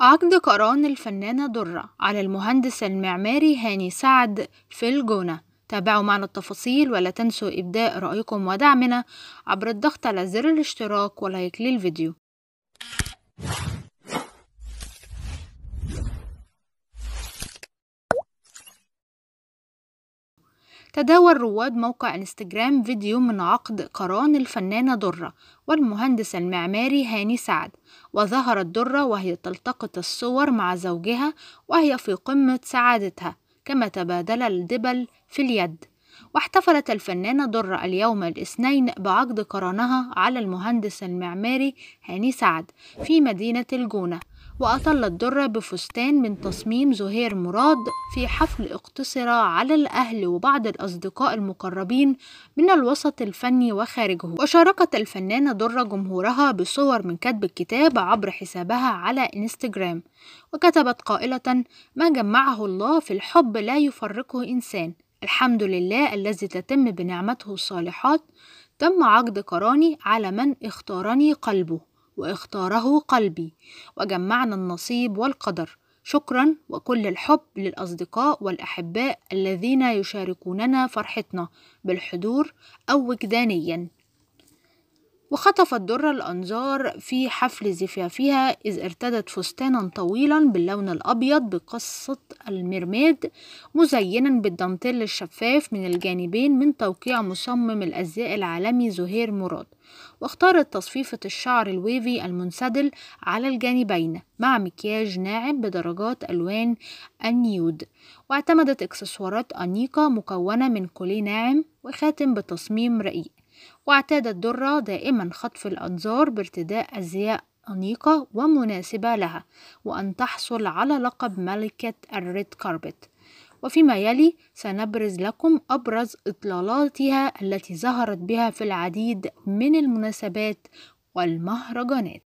عقد قران الفنانة درة على المهندس المعماري هاني سعد في الجونة تابعوا معنا التفاصيل ولا تنسوا إبداء رأيكم ودعمنا عبر الضغط على زر الاشتراك ولايك للفيديو تداول رواد موقع انستجرام فيديو من عقد قران الفنانة درة والمهندس المعماري هاني سعد وظهرت درة وهي تلتقط الصور مع زوجها وهي في قمة سعادتها كما تبادل الدبل في اليد واحتفلت الفنانة درة اليوم الاثنين بعقد قرانها على المهندس المعماري هاني سعد في مدينة الجونة وأطل الدرة بفستان من تصميم زهير مراد في حفل اقتصر على الأهل وبعض الأصدقاء المقربين من الوسط الفني وخارجه وشاركت الفنانة درة جمهورها بصور من كتب الكتاب عبر حسابها على إنستجرام وكتبت قائلة ما جمعه الله في الحب لا يفرقه إنسان الحمد لله الذي تتم بنعمته الصالحات تم عقد قراني على من اختارني قلبه واختاره قلبي وجمعنا النصيب والقدر شكرا وكل الحب للأصدقاء والأحباء الذين يشاركوننا فرحتنا بالحضور أو وجدانيا وخطفت درة الأنظار في حفل زفافها إذ ارتدت فستانا طويلا باللون الأبيض بقصة المرماد مزينا بالدانتيل الشفاف من الجانبين من توقيع مصمم الأزياء العالمي زهير مراد واختارت تصفيفة الشعر الويفي المنسدل على الجانبين مع مكياج ناعم بدرجات ألوان النيود واعتمدت إكسسوارات أنيقة مكونة من كولي ناعم وخاتم بتصميم رقيق واعتادت الدرة دائما خطف الأنظار بارتداء أزياء أنيقة ومناسبة لها وأن تحصل على لقب ملكة الريد كاربت وفيما يلي سنبرز لكم أبرز إطلالاتها التي ظهرت بها في العديد من المناسبات والمهرجانات